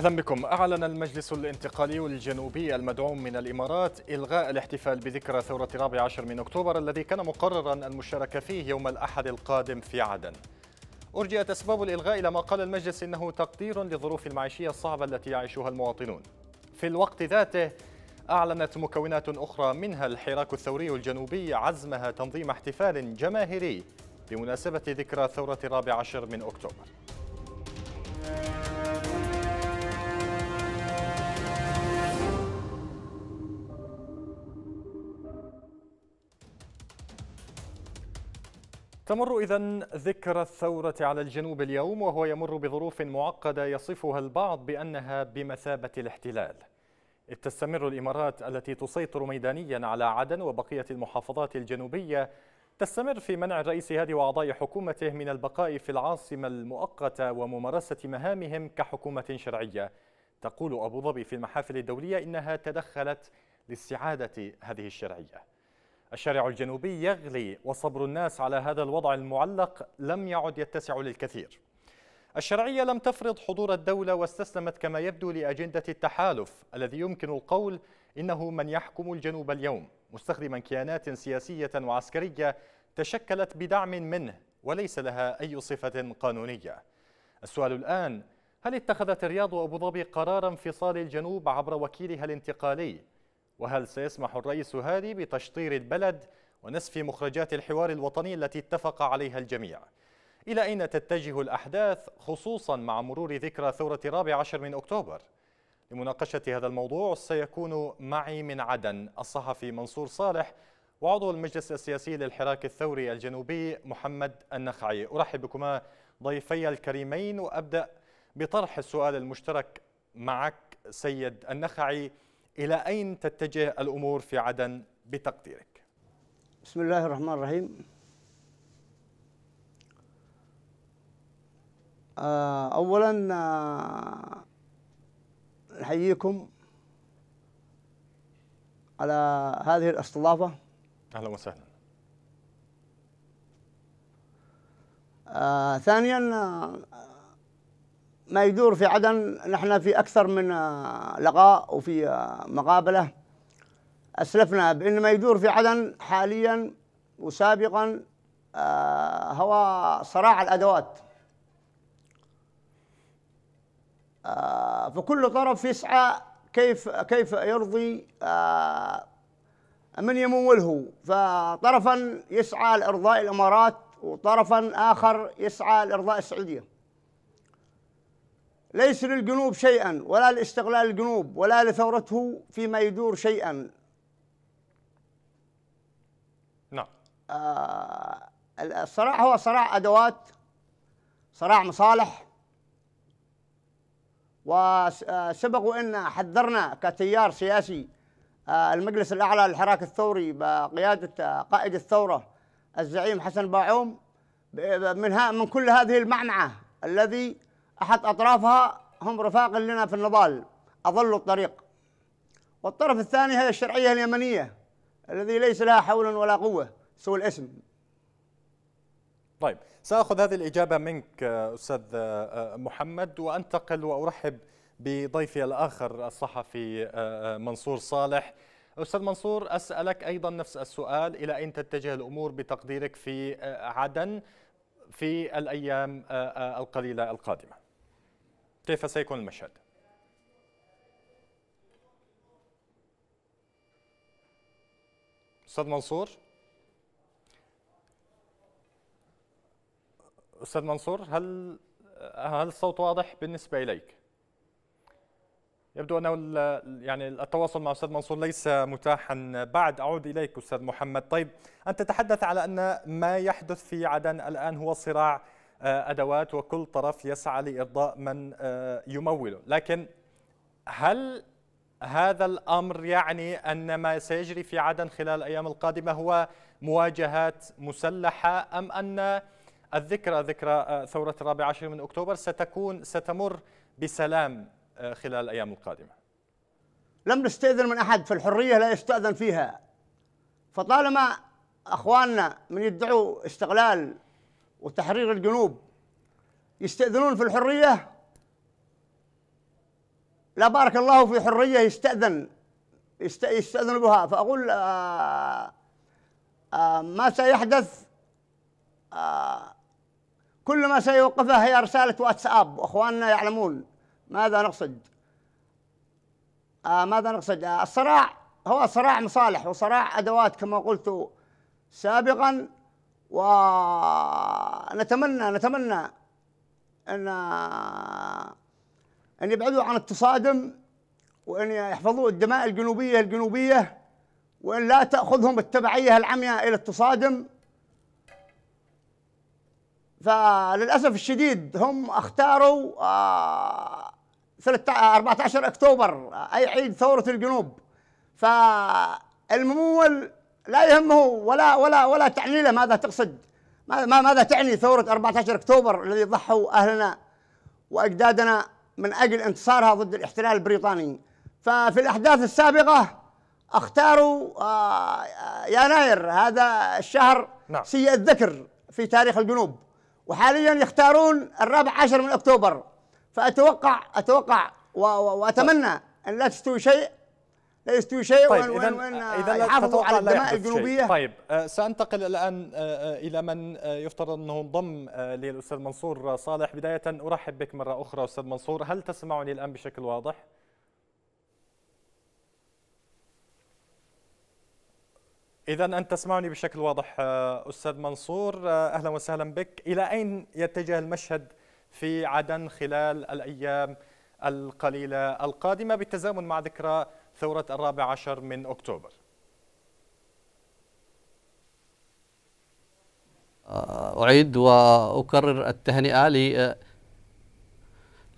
أهلا بكم أعلن المجلس الانتقالي الجنوبي المدعوم من الإمارات إلغاء الاحتفال بذكرى ثورة 14 من أكتوبر الذي كان مقررا المشاركة فيه يوم الأحد القادم في عدن أرجئت أسباب الإلغاء إلى ما قال المجلس إنه تقدير للظروف المعيشية الصعبة التي يعيشها المواطنون في الوقت ذاته أعلنت مكونات أخرى منها الحراك الثوري الجنوبي عزمها تنظيم احتفال جماهيري بمناسبة ذكرى ثورة 14 من أكتوبر تمر إذا ذكرى الثورة على الجنوب اليوم وهو يمر بظروف معقدة يصفها البعض بأنها بمثابة الاحتلال إذ تستمر الإمارات التي تسيطر ميدانيا على عدن وبقية المحافظات الجنوبية تستمر في منع الرئيس هذه وأعضاء حكومته من البقاء في العاصمة المؤقتة وممارسة مهامهم كحكومة شرعية تقول أبو ظبي في المحافل الدولية إنها تدخلت لاستعادة هذه الشرعية الشارع الجنوبي يغلي وصبر الناس على هذا الوضع المعلق لم يعد يتسع للكثير الشرعية لم تفرض حضور الدولة واستسلمت كما يبدو لأجندة التحالف الذي يمكن القول إنه من يحكم الجنوب اليوم مستخدما كيانات سياسية وعسكرية تشكلت بدعم منه وليس لها أي صفة قانونية السؤال الآن هل اتخذت الرياض وأبو ظبي قرار انفصال الجنوب عبر وكيلها الانتقالي وهل سيسمح الرئيس هادي بتشطير البلد ونسف مخرجات الحوار الوطني التي اتفق عليها الجميع إلى أين تتجه الأحداث خصوصا مع مرور ذكرى ثورة الرابع عشر من أكتوبر لمناقشة هذا الموضوع سيكون معي من عدن الصحفي منصور صالح وعضو المجلس السياسي للحراك الثوري الجنوبي محمد النخعي أرحب بكما ضيفي الكريمين وأبدأ بطرح السؤال المشترك معك سيد النخعي إلى أين تتجه الأمور في عدن بتقديرك؟ بسم الله الرحمن الرحيم آه، أولا نحييكم آه، على هذه الاستضافة أهلا وسهلا آه، ثانيا ما يدور في عدن نحن في أكثر من آه، لقاء وفي آه، مقابلة أسلفنا بأن ما يدور في عدن حاليا وسابقا آه، هو صراع الأدوات فكل طرف يسعى كيف كيف يرضي من يموله فطرفا يسعى لإرضاء الإمارات وطرفا آخر يسعى لإرضاء السعودية ليس للجنوب شيئا ولا لاستغلال الجنوب ولا لثورته فيما يدور شيئا نعم آه الصراع هو صراع أدوات صراع مصالح وسبق وإن حذرنا كتيار سياسي آه، المجلس الأعلى للحراك الثوري بقيادة آه، قائد الثورة الزعيم حسن باعوم من من كل هذه المعنعة الذي أحد أطرافها هم رفاق لنا في النضال أظلوا الطريق والطرف الثاني هي الشرعية اليمنية الذي ليس لها حول ولا قوة سوى الاسم طيب سأخذ هذه الإجابة منك أستاذ آه، آه، محمد وأنتقل وأرحب بضيفي الآخر الصحفي آه، منصور صالح أستاذ منصور أسألك أيضا نفس السؤال إلى أين تتجه الأمور بتقديرك في عدن في الأيام القليلة القادمة كيف سيكون المشهد استاذ منصور استاذ منصور هل هل الصوت واضح بالنسبه اليك يبدو انه يعني التواصل مع استاذ منصور ليس متاحا بعد اعود اليك استاذ محمد طيب انت تتحدث على ان ما يحدث في عدن الان هو صراع آه، ادوات وكل طرف يسعى لارضاء من آه، يموله لكن هل هذا الامر يعني ان ما سيجري في عدن خلال الايام القادمه هو مواجهات مسلحه ام ان الذكرى ذكرى آه، ثوره الرابع عشر من اكتوبر ستكون ستمر بسلام خلال الايام القادمه؟ لم نستاذن من احد في الحريه لا يستاذن فيها فطالما اخواننا من يدعوا استقلال وتحرير الجنوب يستأذنون في الحرية لا بارك الله في حرية يستأذن يستأذن بها فأقول آآ آه، آآ آه، ما سيحدث آه، كل ما سيوقفه هي رسالة واتساب وأخواننا يعلمون ماذا نقصد ماذا نقصد الصراع هو صراع مصالح وصراع أدوات كما قلت سابقا ونتمنى نتمنى ان ان يبعدوا عن التصادم وان يحفظوا الدماء الجنوبيه الجنوبيه وان لا تاخذهم التبعيه العمياء الى التصادم فللاسف الشديد هم اختاروا 14 آه، اكتوبر آه، اي عيد ثوره الجنوب فالممول لا يهمه ولا ولا ولا تعني له ماذا تقصد ما ماذا تعني ثورة 14 أكتوبر الذي ضحوا أهلنا وأجدادنا من أجل انتصارها ضد الاحتلال البريطاني ففي الأحداث السابقة اختاروا آه، آه، يناير هذا الشهر نعم. سيء الذكر في تاريخ الجنوب وحاليا يختارون الرابع عشر من أكتوبر فأتوقع أتوقع وأتمنى أن لا تستوي شيء شيء طيب وين إذا حافظوا على الدماء الجنوبيه طيب آه، سانتقل الان آه، الى من آه، يفترض انه انضم للاستاذ منصور صالح بدايه ارحب بك مره اخرى استاذ منصور هل تسمعني الان بشكل واضح؟ إذا أنت تسمعني بشكل واضح أستاذ منصور أهلا وسهلا بك إلى أين يتجه المشهد في عدن خلال الأيام القليلة القادمة بالتزامن مع ذكرى ثورة الرابع عشر من أكتوبر آه، أعيد وأكرر التهنئة آه،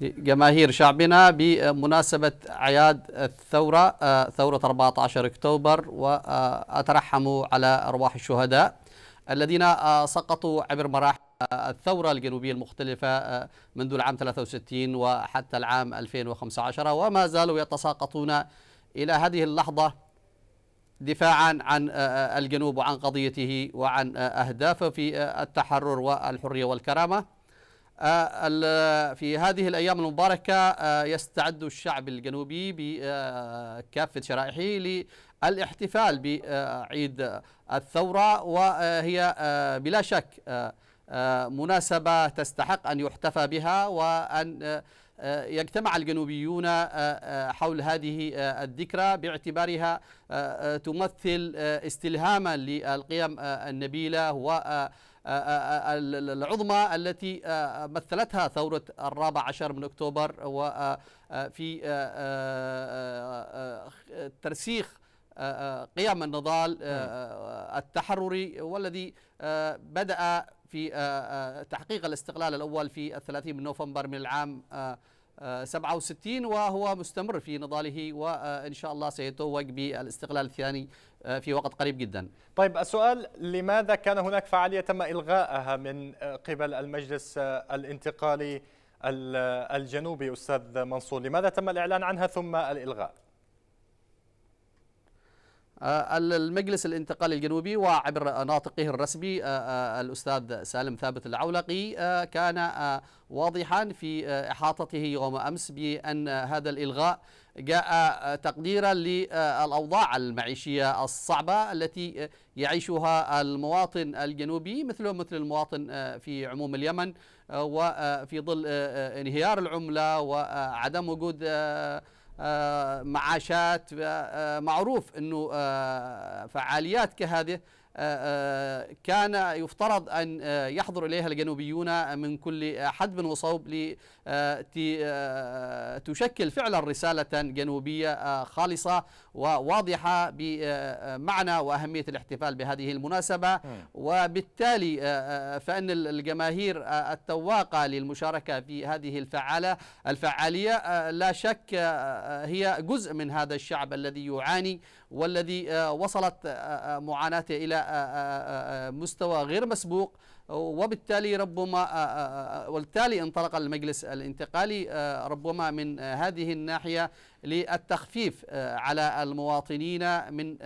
لجماهير شعبنا بمناسبة أعياد الثورة آه، ثورة 14 أكتوبر وأترحم على أرواح الشهداء الذين سقطوا عبر مراحل الثورة الجنوبية المختلفة منذ العام 63 وحتى العام 2015 وما زالوا يتساقطون إلى هذه اللحظة دفاعا عن آه، آه، الجنوب وعن قضيته وعن آه، أهدافه في التحرر والحرية والكرامة في هذه الأيام المباركة يستعد الشعب الجنوبي بكافة شرائحه للاحتفال بعيد الثورة وهي بلا شك مناسبة تستحق أن يحتفى بها وأن آه، يجتمع الجنوبيون آه، آه، حول هذه الذكرى باعتبارها تمثل استلهاما للقيم النبيلة و العظمى التي مثلتها ثورة الرابع عشر من أكتوبر وفي ترسيخ قيام النضال آه، نعم. آه، التحرري والذي آه، بدأ في تحقيق الاستقلال الأول في الثلاثين من نوفمبر من العام 67 وهو مستمر في نضاله وإن شاء الله سيتوج بالاستقلال الثاني في وقت قريب جدا طيب السؤال لماذا كان هناك فعالية تم إلغائها من قبل المجلس الانتقالي الجنوبي أستاذ منصور لماذا تم الإعلان عنها ثم الإلغاء آه، المجلس الانتقالي الجنوبي وعبر ناطقه الرسمي آه، آه، الأستاذ سالم ثابت العولقي كان واضحا في إحاطته يوم أمس بأن هذا الإلغاء جاء تقديرا للأوضاع المعيشية الصعبة التي يعيشها المواطن الجنوبي مثله مثل المواطن في عموم اليمن وفي ظل انهيار العملة وعدم وجود آه، معاشات آه، آه، معروف انه فعاليات كهذه كان يفترض أن يحضر إليها الجنوبيون من كل حدب وصوب آه، آه، تشكل فعلا رسالة جنوبية آه، خالصة وواضحة بمعنى وأهمية الاحتفال بهذه المناسبة وبالتالي فإن الجماهير التواقة للمشاركة في هذه الفعالة الفعالية لا شك هي جزء من هذا الشعب الذي يعاني والذي وصلت معاناته إلى مستوى غير مسبوق وبالتالي ربما آه، آه، آه، وبالتالي انطلق المجلس الانتقالي ربما من هذه الناحية للتخفيف على المواطنين من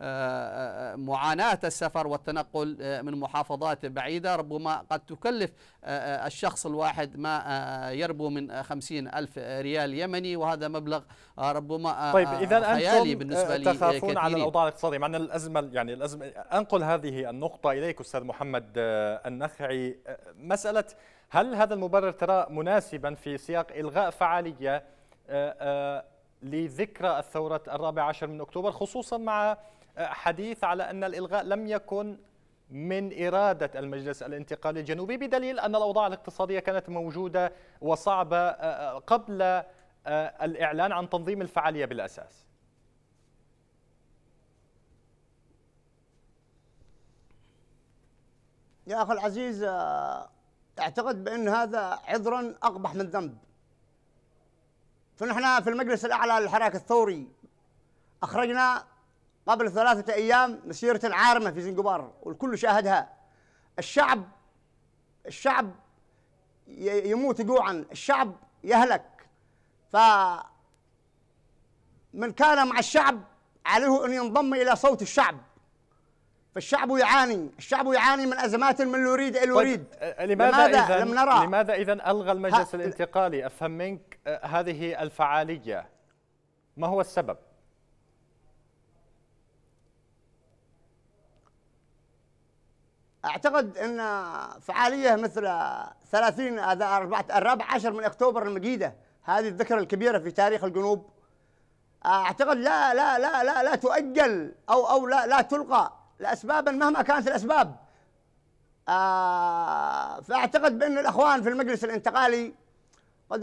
آه، آه، آه، معاناة السفر والتنقل من محافظات بعيدة ربما قد تكلف الشخص الواحد ما يربو من خمسين ألف ريال يمني وهذا مبلغ ربما طيب إذا خيالي أنتم بالنسبة لي تخافون على الأوضاع الاقتصادية مع الأزمة يعني الأزمة أنقل هذه النقطة إليك أستاذ محمد النخعي مسألة هل هذا المبرر ترى مناسبا في سياق إلغاء فعالية لذكرى الثورة الرابع عشر من أكتوبر خصوصا مع حديث على أن الإلغاء لم يكن من إرادة المجلس الانتقالي الجنوبي بدليل أن الأوضاع الاقتصادية كانت موجودة وصعبة آه، آه، قبل آه، الإعلان عن تنظيم الفعالية بالأساس يا أخي العزيز أعتقد بأن هذا عذرا أقبح من ذنب فنحن في المجلس الأعلى للحراك الثوري أخرجنا قبل ثلاثة أيام مسيرة عارمة في زنجبار والكل شاهدها الشعب الشعب يموت جوعا الشعب يهلك ف من كان مع الشعب عليه أن ينضم إلى صوت الشعب فالشعب يعاني الشعب يعاني من أزمات من يريد إلى طيب، يريد لماذا, لماذا لم نرى لماذا إذا ألغى المجلس الانتقالي أفهم منك هذه الفعالية ما هو السبب اعتقد ان فعاليه مثل 30 الرابع عشر من اكتوبر المجيده هذه الذكرى الكبيره في تاريخ الجنوب اعتقد لا لا لا لا لا تؤجل او او لا لا تلقى لاسباب مهما كانت الاسباب. آه، فاعتقد بان الاخوان في المجلس الانتقالي قد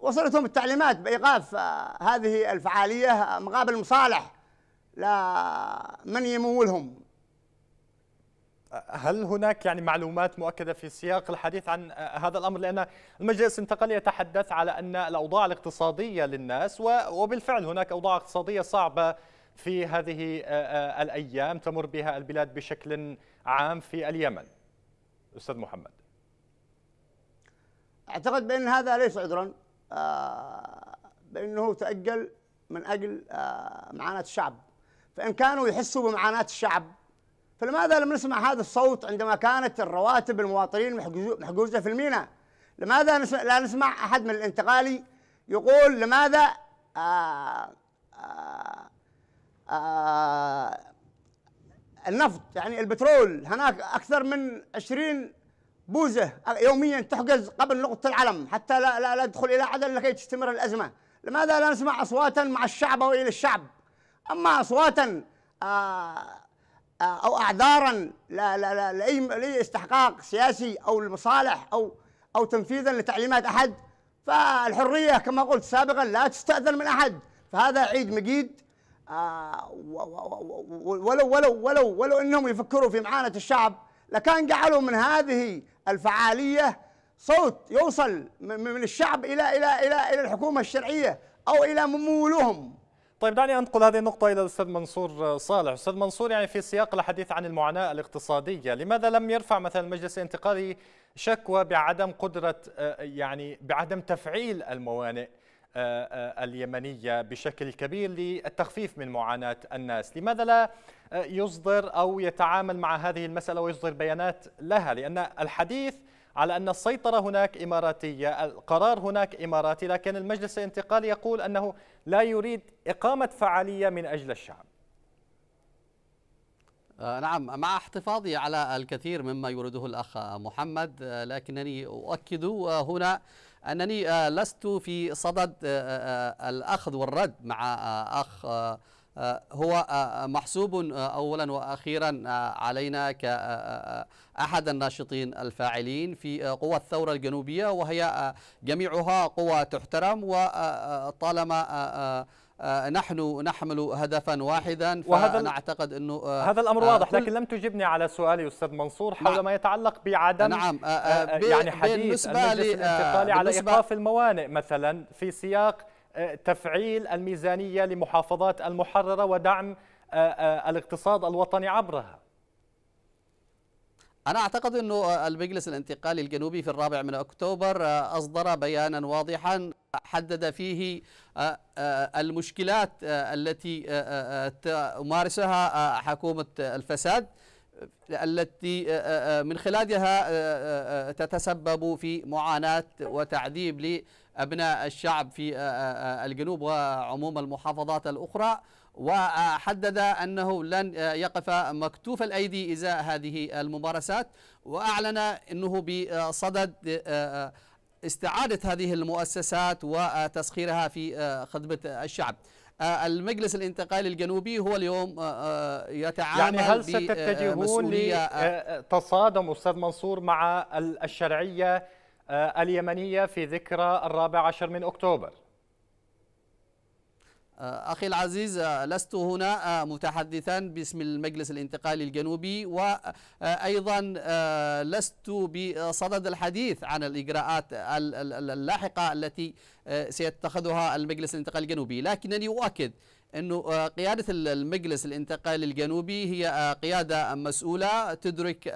وصلتهم التعليمات بايقاف آه، هذه الفعاليه مقابل مصالح لمن يمولهم هل هناك يعني معلومات مؤكدة في سياق الحديث عن هذا الأمر لأن المجلس انتقل يتحدث على أن الأوضاع الاقتصادية للناس وبالفعل هناك أوضاع اقتصادية صعبة في هذه آه، آه، الأيام تمر بها البلاد بشكل عام في اليمن أستاذ محمد أعتقد بأن هذا ليس عذرا آه، بأنه تأجل من أجل معاناة الشعب فإن كانوا يحسوا بمعاناة الشعب فلماذا لم نسمع هذا الصوت عندما كانت الرواتب المواطنين محجوزة في الميناء لماذا لا نسمع أحد من الانتقالي يقول لماذا آآ آه، آآ آه، آآ آه، النفط يعني البترول هناك أكثر من 20 بوزة يوميا تحجز قبل نقطة العلم حتى لا لا, لا تدخل إلى عدن لكي تستمر الأزمة لماذا لا نسمع أصواتا مع الشعب وإلى الشعب أما أصواتا آه، او اعذارا لاي لاي استحقاق سياسي او المصالح او او تنفيذا لتعليمات احد فالحريه كما قلت سابقا لا تستاذن من احد فهذا عيد مجيد آه، ولو ولو ولو ولو انهم يفكروا في معاناه الشعب لكان جعلوا من هذه الفعاليه صوت يوصل من الشعب الى الى الى الى الحكومه الشرعيه او الى ممولوهم طيب دعني انقل هذه النقطه الى الاستاذ منصور آه، صالح، استاذ منصور يعني في سياق الحديث عن المعاناه الاقتصاديه، لماذا لم يرفع مثلا المجلس الانتقالي شكوى بعدم قدره آه، يعني بعدم تفعيل الموانئ آه، اليمنيه بشكل كبير للتخفيف من معاناه الناس، لماذا لا يصدر او يتعامل مع هذه المساله ويصدر بيانات لها؟ لان الحديث على أن السيطرة هناك إماراتية القرار هناك إماراتي لكن المجلس الانتقالي يقول أنه لا يريد إقامة فعالية من أجل الشعب آه، نعم مع احتفاظي على الكثير مما يريده الأخ محمد آه، لكنني أؤكد آه، هنا أنني لست في صدد الأخذ والرد مع أخ آه، هو آه، آه، محسوب اولا واخيرا علينا كاحد الناشطين الفاعلين في قوى الثوره الجنوبيه وهي جميعها قوى تحترم وطالما نحن نحمل هدفا واحدا فانا اعتقد انه هذا الامر واضح لكن لم تجبني على سؤالي استاذ منصور حول نعم. ما يتعلق بعدم نعم يعني حديث المجلس الانتقالي على ايقاف الموانئ مثلا في سياق تفعيل الميزانية لمحافظات المحررة ودعم آه، آه، الاقتصاد الوطني عبرها أنا أعتقد أن المجلس الانتقالي الجنوبي في الرابع من أكتوبر آه، أصدر بيانا واضحا حدد فيه المشكلات التي تمارسها حكومة الفساد التي من خلالها تتسبب في معاناة وتعذيب أبناء الشعب في آه، آه، آه، الجنوب وعموم المحافظات الأخرى وحدد أنه لن يقف مكتوف الأيدي إزاء هذه الممارسات وأعلن أنه بصدد استعادة هذه المؤسسات وتسخيرها في خدمة الشعب المجلس الانتقالي الجنوبي هو اليوم يتعامل يعني هل ستتجهون لتصادم أستاذ منصور مع الشرعية آه، اليمنية في ذكرى الرابع عشر من أكتوبر آه، أخي العزيز آه، لست هنا متحدثا باسم المجلس الانتقالي الجنوبي وأيضا لست بصدد الحديث عن الإجراءات اللاحقة التي سيتخذها المجلس الانتقالي الجنوبي لكنني أؤكد أنه آه، قيادة المجلس الانتقالي الجنوبي هي آه، قيادة مسؤولة تدرك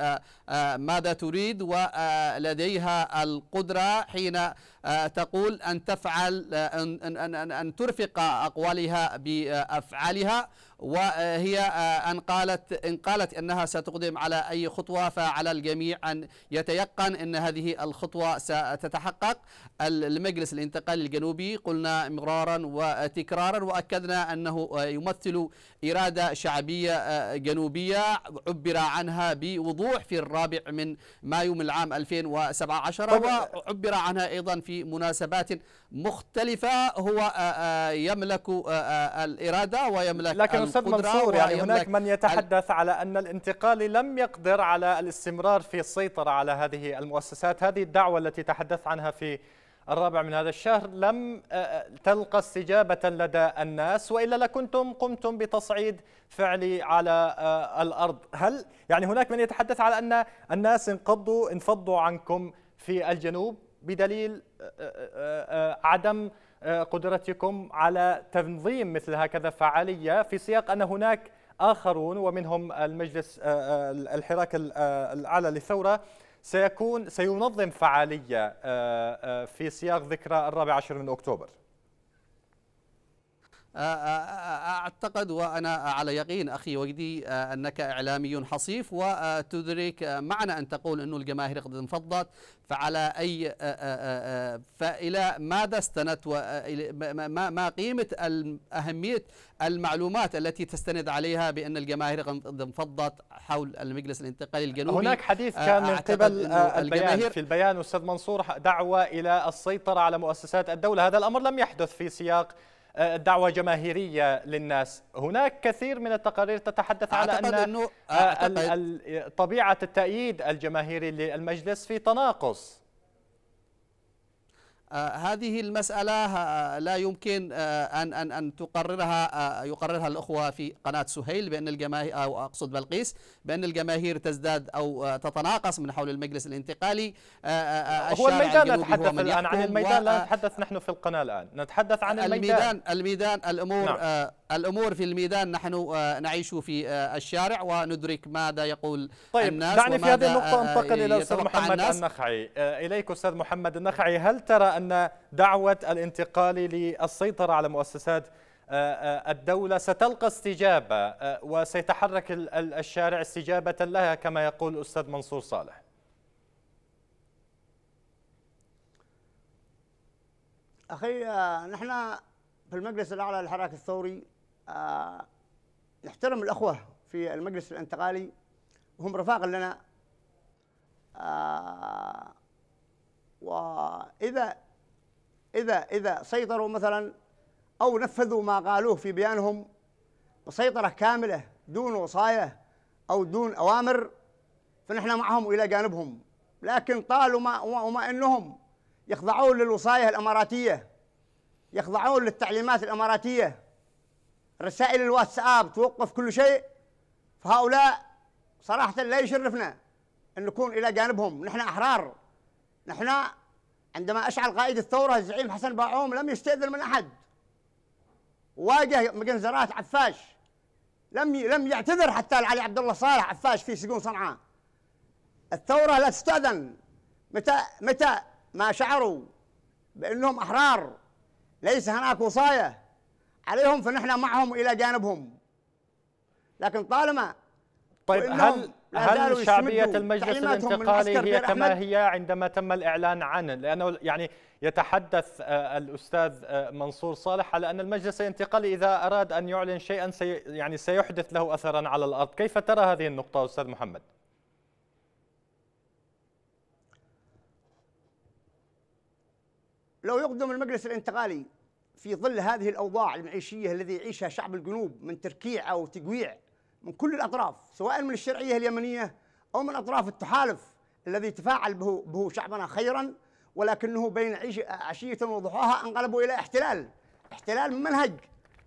آه، ماذا تريد ولديها القدرة حين تقول أن تفعل أن, أن, أن, أن ترفق أقوالها بأفعالها وهي آه، أن قالت إن قالت أنها ستقدم على أي خطوة فعلى الجميع أن يتيقن أن هذه الخطوة ستتحقق المجلس الانتقالي الجنوبي قلنا مرارا وتكرارا وأكدنا أنه يمثل إرادة شعبية آه، جنوبية عبر عنها بوضوح في الرابع من مايو من العام 2017 وعبر عنها أيضا في مناسبات مختلفة هو آه، يملك الإرادة ويملك لكن أستاذ منصور يعني هناك من يتحدث على أن الانتقال لم يقدر على الاستمرار في السيطرة على هذه المؤسسات هذه الدعوة التي تحدث عنها في الرابع من هذا الشهر لم آه، آه، تلقى استجابة لدى الناس وإلا لكنتم قمتم بتصعيد فعلي على آه، الأرض هل يعني هناك من يتحدث على أن الناس انقضوا انفضوا عنكم في الجنوب بدليل عدم آه، قدرتكم على تنظيم مثل هكذا فعالية في سياق أن هناك آخرون ومنهم المجلس آه، آه، الحراك الأعلى للثورة سيكون سينظم فعالية في سياق ذكرى الرابع عشر من أكتوبر أعتقد وأنا على يقين أخي وجدي أنك إعلامي حصيف وتدرك معنى أن تقول أن الجماهير قد انفضت فعلى أي فإلى ماذا استندت ما قيمة أهمية المعلومات التي تستند عليها بأن الجماهير قد انفضت حول المجلس الانتقالي الجنوبي هناك حديث كان من قبل البيان في البيان أستاذ منصور دعوة إلى السيطرة على مؤسسات الدولة هذا الأمر لم يحدث في سياق آه، دعوة جماهيرية للناس هناك كثير من التقارير تتحدث على أن أنه آه، طبيعة التأييد الجماهيري للمجلس في تناقص هذه المسألة لا يمكن أن أن أن تقررها يقررها الأخوة في قناة سهيل بأن الجماهير أو أقصد بلقيس بأن الجماهير تزداد أو تتناقص من حول المجلس الانتقالي هو الميدان نتحدث الآن عن الميدان لا نتحدث نحن في القناة الآن نتحدث عن الميدان الميدان, الميدان الأمور نعم. الأمور في الميدان نحن آه، نعيش في آه، الشارع وندرك ماذا يقول طيب الناس دعني في هذه النقطة آه، أنتقل إلى الأستاذ محمد الناس. النخعي إليك أستاذ محمد النخعي هل ترى أن دعوة الانتقال للسيطرة على مؤسسات الدولة ستلقى استجابة وسيتحرك الشارع استجابة لها كما يقول الأستاذ منصور صالح أخي نحن في المجلس الأعلى للحراك الثوري نحترم آه، الأخوة في المجلس الانتقالي هم رفاق لنا آه، وإذا إذا إذا سيطروا مثلا أو نفذوا ما قالوه في بيانهم بسيطرة كاملة دون وصاية أو دون أوامر فنحن معهم إلى جانبهم لكن ما وما أنهم يخضعون للوصاية الأماراتية يخضعون للتعليمات الأماراتية رسائل الواتساب توقف كل شيء فهؤلاء صراحة لا يشرفنا أن نكون إلى جانبهم نحن أحرار نحن عندما أشعل قائد الثورة الزعيم حسن باعوم لم يستأذن من أحد واجه مجنزرات عفاش لم لم يعتذر حتى لعلي عبد الله صالح عفاش في سجون صنعاء الثورة لا تستأذن متى متى ما شعروا بأنهم أحرار ليس هناك وصاية عليهم فنحن معهم الى جانبهم لكن طالما طيب هل هل شعبية المجلس الانتقالي هي كما هي عندما تم الإعلان عنه لأنه يعني يتحدث آه، الأستاذ آه، منصور صالح على أن المجلس الانتقالي إذا أراد أن يعلن شيئا سي يعني سيحدث له أثرا على الأرض كيف ترى هذه النقطة أستاذ محمد لو يقدم المجلس الانتقالي في ظل هذه الأوضاع المعيشية الذي يعيشها شعب الجنوب من تركيع أو تجويع من كل الأطراف سواء من الشرعية اليمنية أو من أطراف التحالف الذي تفاعل به, به شعبنا خيرا ولكنه بين عشية وضحاها انقلبوا إلى احتلال احتلال منهج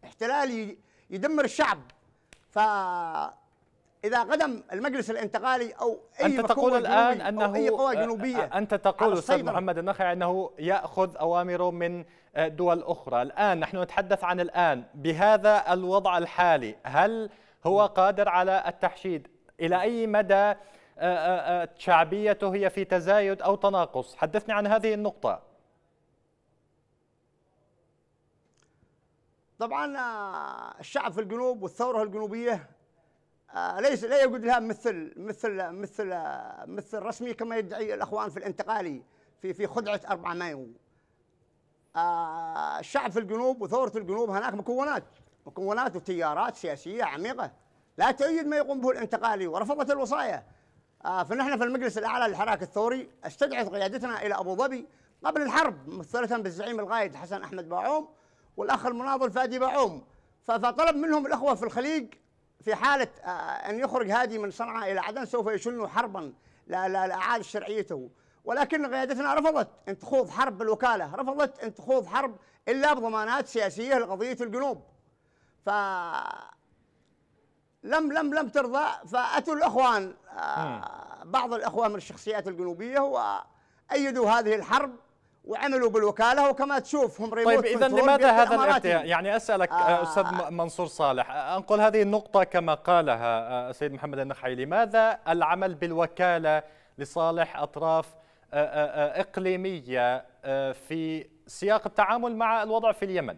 احتلال يدمر الشعب ف اذا قدم المجلس الانتقالي او اي انت تقول الان انه أو اي قوى جنوبيه انت تقول استاذ محمد النخعي انه ياخذ اوامره من دول اخرى الان نحن نتحدث عن الان بهذا الوضع الحالي هل هو قادر على التحشيد الى اي مدى شعبيته هي في تزايد او تناقص حدثني عن هذه النقطه طبعا آه، الشعب في الجنوب والثوره الجنوبيه آه، ليس لا يوجد لها مثل مثل مثل مثل رسمي كما يدعي الاخوان في الانتقالي في في خدعه 4 مايو. آه، الشعب في الجنوب وثوره الجنوب هناك مكونات مكونات وتيارات سياسيه عميقه لا تؤيد ما يقوم به الانتقالي ورفضت الوصايه. آه، فنحن في المجلس الاعلى للحراك الثوري استدعت قيادتنا الى ابو ظبي قبل الحرب ممثله بالزعيم القائد حسن احمد باعوم والاخ المناضل فادي باعوم فطلب منهم الاخوه في الخليج في حالة آه، أن يخرج هادي من صنعاء إلى عدن سوف يشن حربا لأعاد شرعيته ولكن قيادتنا رفضت أن تخوض حرب بالوكالة رفضت أن تخوض حرب إلا بضمانات سياسية لقضية الجنوب ف لم لم لم ترضى فأتوا الأخوان آه، بعض الأخوان من الشخصيات الجنوبية وأيدوا هذه الحرب وعملوا بالوكاله وكما تشوف هم طيب اذا لماذا هذا الارتياح؟ يعني اسالك آه استاذ منصور صالح انقل هذه النقطه كما قالها السيد آه، محمد النخعي لماذا العمل بالوكاله لصالح اطراف آه، آه، اقليميه في سياق التعامل مع الوضع في اليمن؟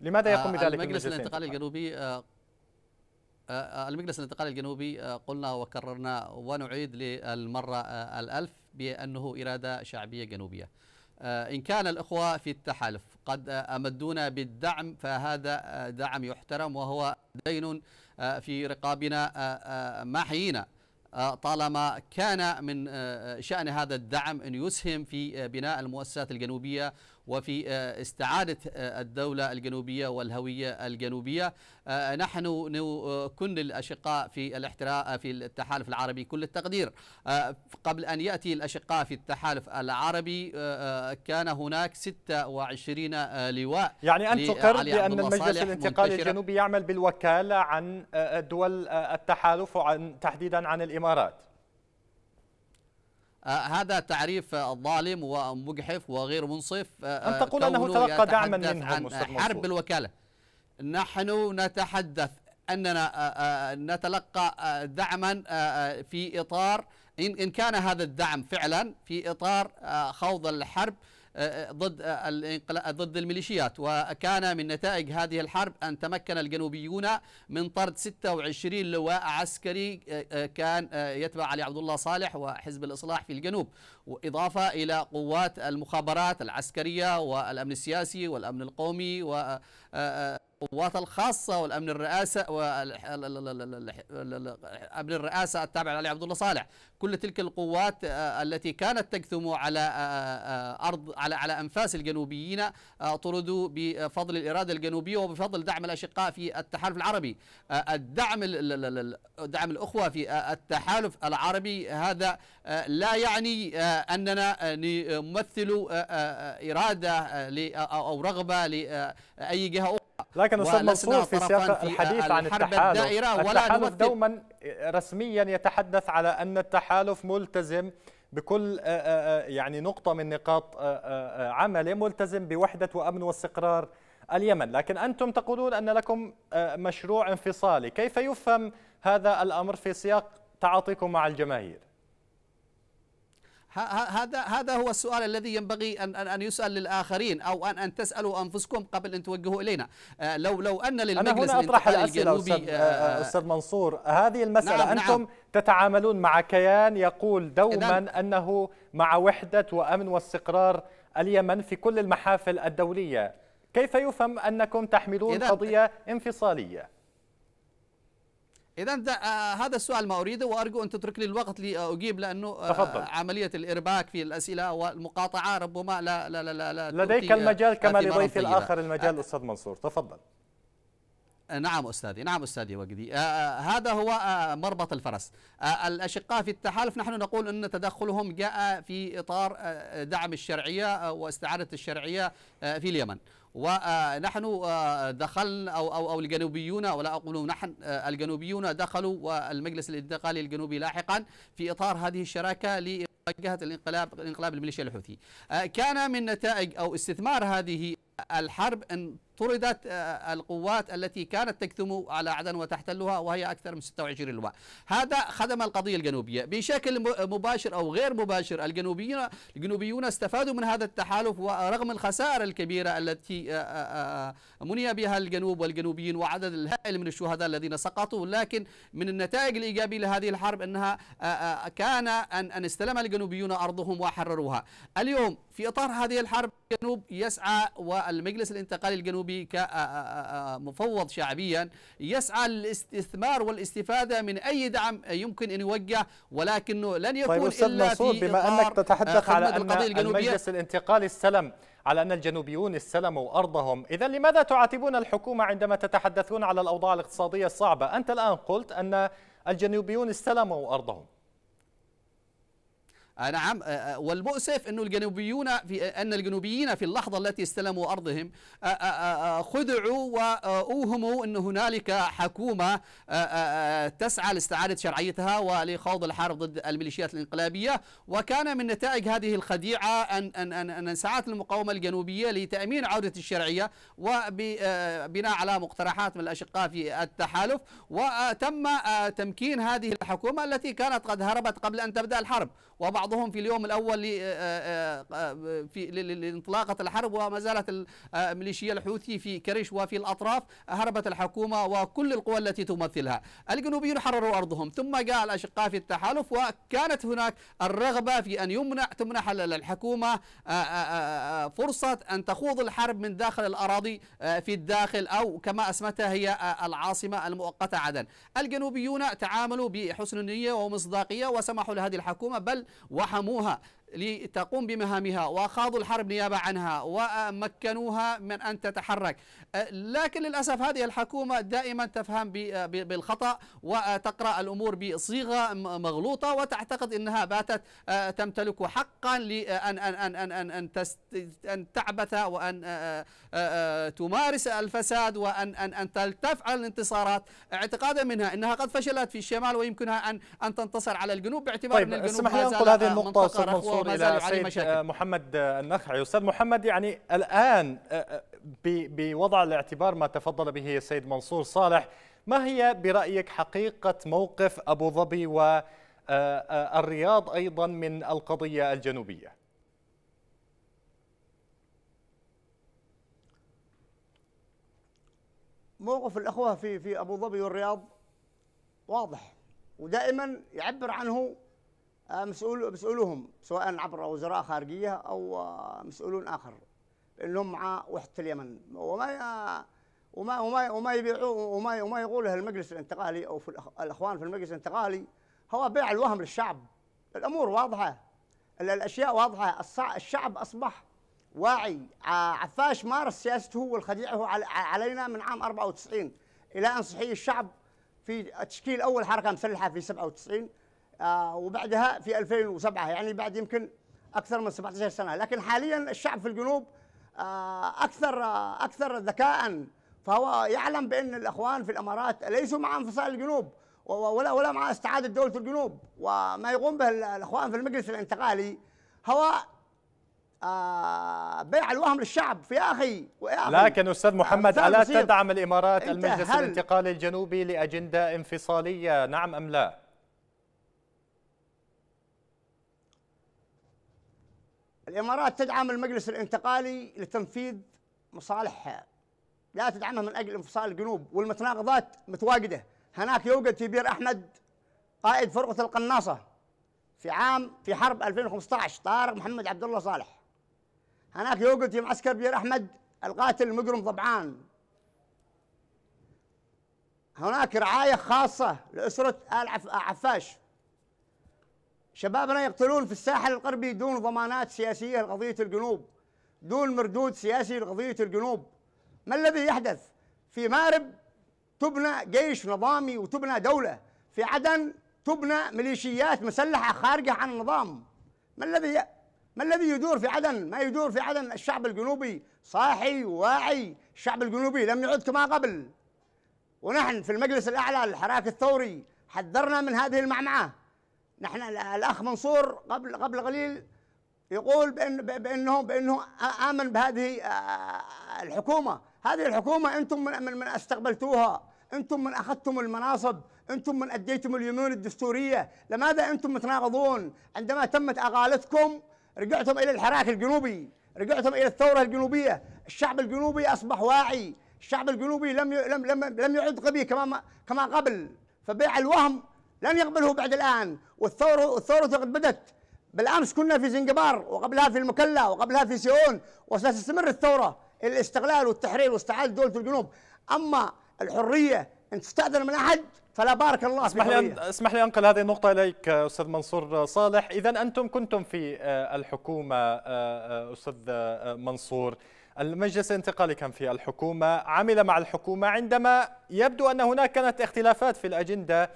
لماذا يقوم بذلك المجلس الانتقالي الجنوبي المجلس الانتقالي الجنوبي قلنا وكررنا ونعيد للمره الألف بأنه إرادة شعبية جنوبية آه، إن كان الإخوة في التحالف قد أمدونا بالدعم فهذا آه، دعم يحترم وهو دين آه، في رقابنا محينا طالما كان من شأن هذا الدعم أن يسهم في بناء المؤسسات الجنوبية وفي آه، استعادة آه، الدولة الجنوبية والهوية الجنوبية آه، نحن كل الأشقاء في الاحتراء في التحالف العربي كل التقدير قبل أن يأتي الأشقاء في التحالف العربي كان هناك 26 لواء يعني أن تقر بأن المجلس الانتقالي الجنوبي يعمل بالوكالة عن دول التحالف وعن تحديدا عن الإمارات آه، هذا تعريف آه، الظالم ومجحف وغير منصف آه، أن تقول أنه تلقى دعما منهم عن حرب الوكالة نحن نتحدث أننا نتلقى دعما في إطار إن كان هذا الدعم فعلا في إطار خوض الحرب أه، أه، ضد أه، ضد الميليشيات وكان من نتائج هذه الحرب أن تمكن الجنوبيون من طرد 26 لواء عسكري كان يتبع علي عبد الله صالح وحزب الإصلاح في الجنوب وإضافة إلى قوات المخابرات العسكرية والأمن السياسي والأمن القومي و القوات الخاصة والأمن الرئاسة وأمن الرئاسة التابع لعلي عبد الله صالح كل تلك القوات آه، التي كانت تكثم على آه، آه، أرض على على أنفاس الجنوبيين طردوا بفضل الإرادة الجنوبية وبفضل دعم الأشقاء في التحالف العربي الدعم دعم الأخوة في التحالف العربي هذا لا يعني أننا نمثل إرادة أو رغبة لأي جهة أخرى لكن استاذ منصور في سياق الحديث عن التحالف التحالف دوما رسميا يتحدث على ان التحالف ملتزم بكل آه، آه، آه، يعني نقطة من نقاط عمله ملتزم بوحدة وأمن واستقرار اليمن لكن أنتم تقولون أن لكم مشروع انفصالي كيف يفهم هذا الأمر في سياق تعاطيكم مع الجماهير هذا هذا هو السؤال الذي ينبغي ان ان يسال للاخرين او ان ان تسالوا انفسكم قبل ان توجهوا الينا آه، لو لو ان للمجلس أنا هنا اطرح الاسئله استاذ آه، آه، استاذ منصور هذه المساله نعم, نعم. انتم نعم تتعاملون مع كيان يقول دوما نعم انه مع وحده وامن واستقرار اليمن في كل المحافل الدوليه كيف يفهم انكم تحملون قضيه انفصاليه اذا آه، هذا السؤال ما اريده وارجو ان تترك لي الوقت لاجيب لانه آه، تفضل. عمليه الارباك في الاسئله والمقاطعه ربما لا لا لا, لا, لديك آه، المجال كما لضيف الاخر المجال استاذ منصور تفضل نعم أستاذي نعم أستاذي وجدي آه هذا هو آه مربط الفرس آه الأشقاء في التحالف نحن نقول أن تدخلهم جاء في إطار آه دعم الشرعية آه واستعادة الشرعية آه في اليمن ونحن آه، دخلنا أو, أو, أو الجنوبيون ولا أقول نحن آه، الجنوبيون دخلوا والمجلس الانتقالي الجنوبي لاحقا في إطار هذه الشراكة لمواجهة الانقلاب انقلاب الميليشيا الحوثي آه، كان من نتائج أو استثمار هذه الحرب أن طردت آه، القوات التي كانت تكتم على عدن وتحتلها وهي أكثر من 26 لواء هذا خدم القضية الجنوبية بشكل مباشر أو غير مباشر الجنوبيون الجنوبيون استفادوا من هذا التحالف ورغم الخسائر الكبيرة التي آه، آه، مني بها الجنوب والجنوبيين وعدد الهائل من الشهداء الذين سقطوا لكن من النتائج الإيجابية لهذه الحرب أنها كان أن استلم الجنوبيون أرضهم وحرروها اليوم في إطار هذه الحرب الجنوب يسعى والمجلس الانتقالي الجنوبي الجنوبي كمفوض شعبيا يسعى للاستثمار والاستفادة من أي دعم يمكن أن يوجه ولكنه لن يكون طيب إلا في بما أنك تتحدث آه، على أن المجلس الانتقالي السلم على أن الجنوبيون استلموا أرضهم إذا لماذا تعاتبون الحكومة عندما تتحدثون على الأوضاع الاقتصادية الصعبة أنت الآن قلت أن الجنوبيون استلموا أرضهم آه، نعم آه، آه، والمؤسف أن الجنوبيون في أن الجنوبيين في اللحظة التي استلموا أرضهم خدعوا وأوهموا أن هنالك حكومة تسعى لاستعادة شرعيتها ولخوض الحرب ضد الميليشيات الانقلابية وكان من نتائج هذه الخديعة أن أن أن, أن المقاومة الجنوبية لتأمين عودة الشرعية وبناء على مقترحات من الأشقاء في التحالف وتم تمكين هذه الحكومة التي كانت قد هربت قبل أن تبدأ الحرب وبعضهم في اليوم الأول آه، آه، آه، في لانطلاقة الحرب وما زالت الميليشيا الحوثي في كرش وفي الأطراف هربت الحكومة وكل القوى التي تمثلها الجنوبيون حرروا أرضهم ثم جاء الأشقاء في التحالف وكانت هناك الرغبة في أن يمنع تمنح الحكومة فرصة أن تخوض الحرب من داخل الأراضي في الداخل أو كما أسمتها هي العاصمة المؤقتة عدن الجنوبيون تعاملوا بحسن نية ومصداقية وسمحوا لهذه الحكومة بل وحموها لتقوم بمهامها وخاضوا الحرب نيابة عنها ومكنوها من أن تتحرك أه، لكن للأسف هذه الحكومة دائما تفهم أه، بالخطأ وتقرأ الأمور بصيغة مغلوطة وتعتقد أنها باتت أه، تمتلك حقا لأن أن أن أن أن أن, أن تعبث وأن تمارس الفساد وأن أن أن تفعل الانتصارات اعتقادا منها أنها قد فشلت في الشمال ويمكنها أن أن تنتصر على الجنوب باعتبار طيب أن الجنوب هذه النقطة ننظر الى محمد النخعي استاذ محمد يعني الان آه، آه، بوضع الاعتبار ما تفضل به السيد منصور صالح ما هي برايك حقيقه موقف ابو ظبي والرياض آه، ايضا من القضيه الجنوبيه موقف الاخوه في في ابو ظبي والرياض واضح ودائما يعبر عنه آه، مسؤول مسؤولهم سواء عبر وزراء خارجيه او آه، مسؤولون اخر لانهم مع وحده اليمن وما وما وما وما يبيعوا وما وما يقوله المجلس الانتقالي او في الاخوان في المجلس الانتقالي هو بيع الوهم للشعب الامور واضحه الاشياء واضحه الشعب اصبح واعي عفاش مارس سياسته والخديعه علينا من عام 94 الى ان صحي الشعب في تشكيل اول حركه مسلحه في 97 آه، وبعدها في 2007 يعني بعد يمكن اكثر من 17 سنه لكن حاليا الشعب في الجنوب آه، اكثر آه، اكثر ذكاء فهو يعلم بان الاخوان في الامارات ليسوا مع انفصال الجنوب ولا ولا مع استعاده دوله الجنوب وما يقوم به الاخوان في المجلس الانتقالي هو بيع الوهم للشعب في اخي ويا أخي لكن استاذ محمد الا تدعم الامارات المجلس الانتقالي الجنوبي لاجنده انفصاليه نعم ام لا؟ الإمارات تدعم المجلس الانتقالي لتنفيذ مصالحها لا تدعمها من أجل انفصال الجنوب والمتناقضات متواجدة هناك يوجد تيبير أحمد قائد فرقة القناصة في عام في حرب 2015 طارق محمد عبد الله صالح هناك يوجد في معسكر بير أحمد القاتل المجرم ضبعان هناك رعاية خاصة لأسرة آل عفاش شبابنا يقتلون في الساحل الغربي دون ضمانات سياسية لقضية الجنوب دون مردود سياسي لقضية الجنوب ما الذي يحدث في مارب تبنى جيش نظامي وتبنى دولة في عدن تبنى ميليشيات مسلحة خارجة عن النظام ما الذي ي... ما الذي يدور في عدن؟ ما يدور في عدن الشعب الجنوبي صاحي وواعي، الشعب الجنوبي لم يعد كما قبل. ونحن في المجلس الاعلى للحراك الثوري حذرنا من هذه المعمعه نحن الاخ منصور قبل قبل قليل يقول بان بانه بانه امن بهذه الحكومه، هذه الحكومه انتم من من, من استقبلتوها، انتم من اخذتم المناصب، انتم من اديتم اليمين الدستوريه، لماذا انتم متناقضون؟ عندما تمت اقالتكم رجعتم الى الحراك الجنوبي، رجعتم الى الثوره الجنوبيه، الشعب الجنوبي اصبح واعي، الشعب الجنوبي لم لم لم لم يعد غبي كما كما قبل، فبيع الوهم لم يقبله بعد الآن والثورة, والثورة قد بدت بالأمس كنا في زنجبار وقبلها في المكلا وقبلها في سيئون وستستمر الثورة الاستغلال والتحرير واستعادة دولة الجنوب أما الحرية أن تستأذن من أحد فلا بارك الله اسمح لي اسمح لي انقل هذه النقطه اليك استاذ منصور صالح اذا انتم كنتم في آه، الحكومه آه، آه، استاذ منصور المجلس الانتقالي كان في الحكومه عمل مع الحكومه عندما يبدو ان هناك كانت اختلافات في الاجنده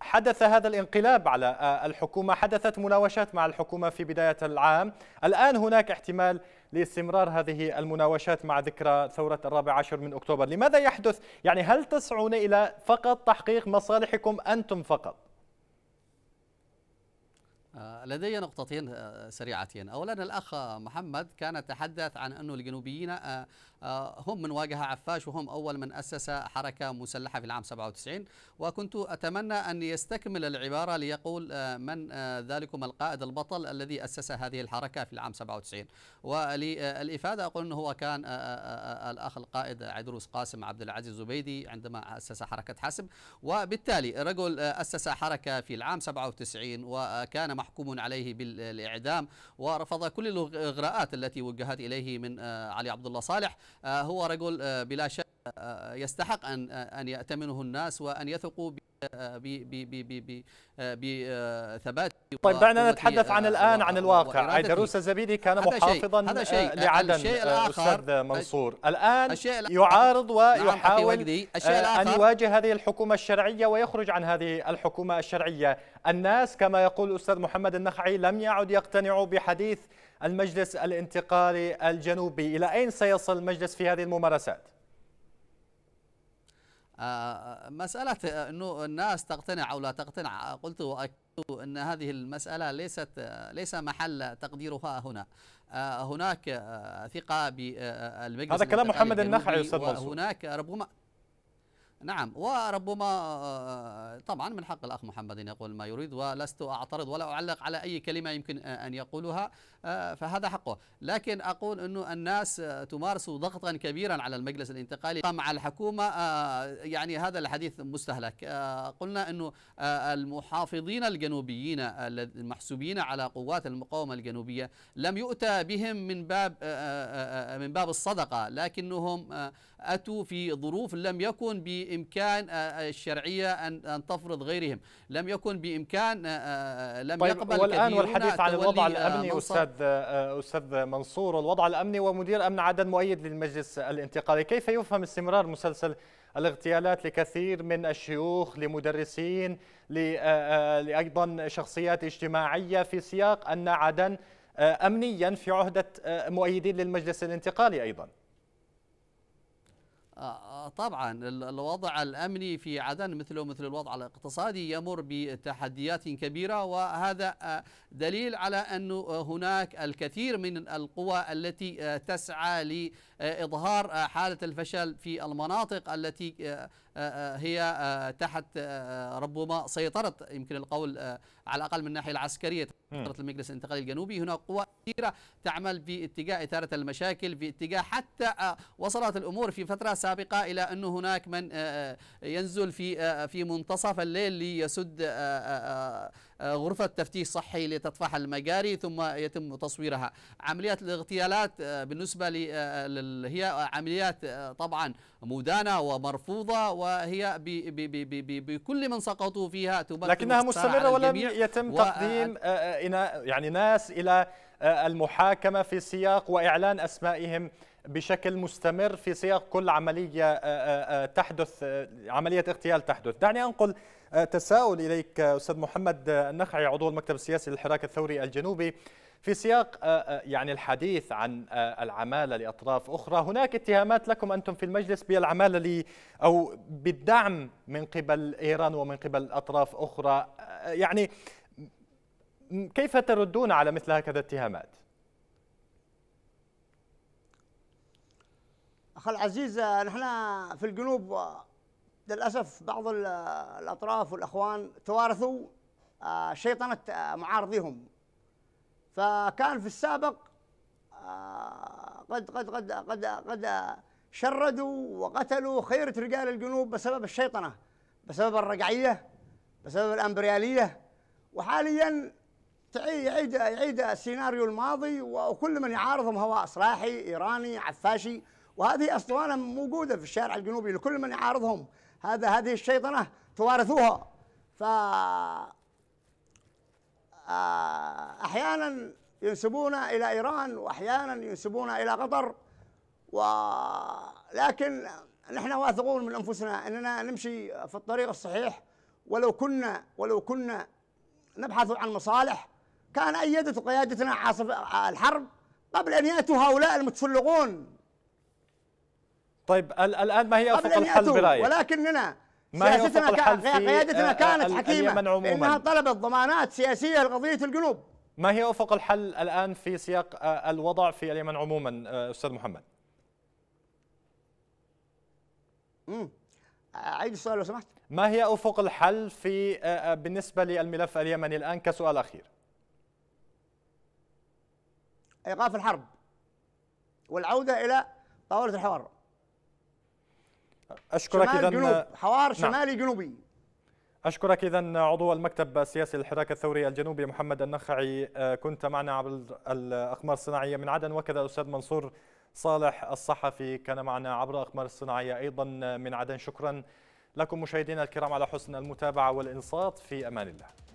حدث هذا الانقلاب على آه، الحكومة حدثت مناوشات مع الحكومة في بداية العام الآن هناك احتمال لاستمرار هذه المناوشات مع ذكرى ثورة الرابع عشر من أكتوبر لماذا يحدث؟ يعني هل تسعون إلى فقط تحقيق مصالحكم أنتم فقط؟ آه، لدي نقطتين آه، سريعتين أولا الأخ محمد كان تحدث عن أن الجنوبيين آه، هم من واجه عفاش وهم أول من أسس حركة مسلحة في العام 97 وكنت أتمنى أن يستكمل العبارة ليقول آه، من آه، ذلكم القائد البطل الذي أسس هذه الحركة في العام 97 وللإفادة أقول أنه هو كان الأخ القائد عدروس قاسم عبد العزيز زبيدي عندما أسس حركة حسم وبالتالي رجل أسس حركة في العام 97 وكان محكوم عليه بالإعدام ورفض كل الإغراءات التي وجهت إليه من علي عبد الله صالح آه، هو رجل آه، بلا شك آه، يستحق أن أن يأتمنه الناس وأن يثقوا بثبات طيب دعنا نتحدث عن الآن عن الواقع عيدروس الزبيدي كان محافظا هذا شيء. لعدن الشيء أستاذ منصور الآن نعم، الشيء يعارض ويحاول الشيء الآخر أن يواجه هذه الحكومة الشرعية ويخرج عن هذه الحكومة الشرعية الناس كما يقول الأستاذ محمد النخعي لم يعد يقتنعوا بحديث المجلس الانتقالي الجنوبي إلى أين سيصل المجلس في هذه الممارسات؟ آه، مسألة أنه الناس تقتنع أو لا تقتنع قلت وأكدت أن هذه المسألة ليست ليس محل تقديرها هنا آه، هناك آه، ثقة بالمجلس هذا كلام محمد النخعي أستاذ هناك ربما نعم وربما آه، طبعا من حق الأخ محمد أن يقول ما يريد ولست أعترض ولا أعلق على أي كلمة يمكن آه، أن يقولها آه، فهذا حقه لكن أقول أنه الناس تمارس ضغطا كبيرا على المجلس الانتقالي مع الحكومة يعني هذا الحديث مستهلك قلنا أنه المحافظين الجنوبيين المحسوبين على قوات المقاومة الجنوبية لم يؤتى بهم من باب من باب الصدقة لكنهم أتوا في ظروف لم يكن بإمكان آه، آه، الشرعية أن أن تفرض غيرهم لم يكن بإمكان آه، لم طيب يقبل والآن والحديث عن الوضع الأمني أستاذ, أستاذ منصور الوضع الأمني ومدير أمن عدن مؤيد للمجلس الانتقالي كيف يفهم استمرار مسلسل الاغتيالات لكثير من الشيوخ لمدرسين لأيضا شخصيات اجتماعية في سياق أن عدن أمنيا في عهدة مؤيدين للمجلس الانتقالي أيضا طبعا الوضع الأمني في عدن مثله مثل الوضع الاقتصادي يمر بتحديات كبيرة وهذا دليل على أن هناك الكثير من القوى التي تسعى لإظهار حالة الفشل في المناطق التي آه، آه، هي آه، تحت ربما سيطرة يمكن القول على الأقل من الناحية العسكرية سيطرة المجلس الانتقالي الجنوبي هنا قوى كثيرة تعمل في اتجاه إثارة المشاكل في اتجاه حتى وصلت الأمور في فترة سابقة إلى أنه هناك من ينزل في في منتصف الليل ليسد آه، غرفة تفتيش صحي لتطفح المجاري ثم يتم تصويرها عمليات الاغتيالات آه، بالنسبة آه، هي عمليات طبعا مدانة ومرفوضة وهي بكل من سقطوا فيها تبكر لكنها مستمرة ولم يتم و... تقديم يعني ناس إلى المحاكمة في سياق وإعلان أسمائهم بشكل مستمر في سياق كل عملية آه، آه، آه، تحدث عملية اغتيال تحدث دعني أنقل تساؤل إليك أستاذ محمد النخعي عضو المكتب السياسي للحراك الثوري الجنوبي في سياق يعني الحديث عن العمالة لأطراف أخرى هناك اتهامات لكم أنتم في المجلس بالعمالة لي أو بالدعم من قبل إيران ومن قبل أطراف أخرى يعني كيف تردون على مثل هكذا اتهامات؟ اخي العزيز نحن في الجنوب للاسف بعض الاطراف والاخوان توارثوا آه، شيطنه آه، معارضيهم فكان في السابق آه، قد قد قد قد قد شردوا وقتلوا خيرة رجال الجنوب بسبب الشيطنة بسبب الرجعية بسبب الأمبريالية وحاليا يعيد يعيد السيناريو الماضي وكل من يعارضهم هو إصلاحي إيراني عفاشي وهذه اسطوانه موجوده في الشارع الجنوبي لكل من يعارضهم هذا هذه الشيطنه توارثوها ف آه، احيانا ينسبون الى ايران واحيانا ينسبون الى قطر ولكن نحن واثقون من انفسنا اننا نمشي في الطريق الصحيح ولو كنا ولو كنا نبحث عن مصالح كان ايدت قيادتنا عاصفه الحرب قبل ان ياتوا هؤلاء المتسلقون طيب الان ما هي افق الحل برايك؟ ولكننا ما سياستنا قيادتنا كانت حكيمه انها طلبت ضمانات سياسيه لقضيه الجنوب ما هي افق الحل الان في سياق آه، الوضع في اليمن عموما آه، استاذ محمد؟ امم اعيد السؤال لو سمحت ما هي افق الحل في آه، بالنسبه للملف اليمني الان كسؤال اخير؟ ايقاف الحرب والعوده الى طاوله الحوار اشكرك اذا جنوب حوار نعم. شمالي نعم. جنوبي اشكرك اذا عضو المكتب السياسي للحراك الثوري الجنوبي محمد النخعي آه، كنت معنا عبر الاقمار الصناعيه من عدن وكذا الاستاذ منصور صالح الصحفي كان معنا عبر الاقمار الصناعيه ايضا آه، من عدن شكرا لكم مشاهدينا الكرام على حسن المتابعه والانصات في امان الله